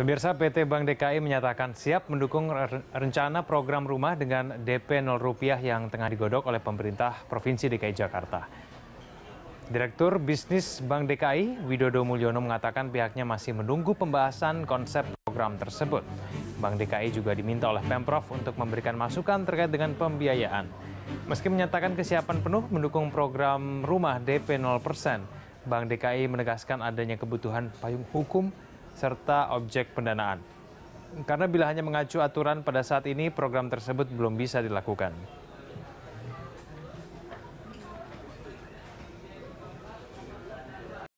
Pemirsa PT Bank DKI menyatakan siap mendukung rencana program rumah dengan DP 0 rupiah yang tengah digodok oleh pemerintah Provinsi DKI Jakarta. Direktur Bisnis Bank DKI, Widodo Mulyono mengatakan pihaknya masih menunggu pembahasan konsep program tersebut. Bank DKI juga diminta oleh Pemprov untuk memberikan masukan terkait dengan pembiayaan. Meski menyatakan kesiapan penuh mendukung program rumah DP 0%, Bank DKI menegaskan adanya kebutuhan payung hukum serta objek pendanaan. Karena bila hanya mengacu aturan pada saat ini, program tersebut belum bisa dilakukan.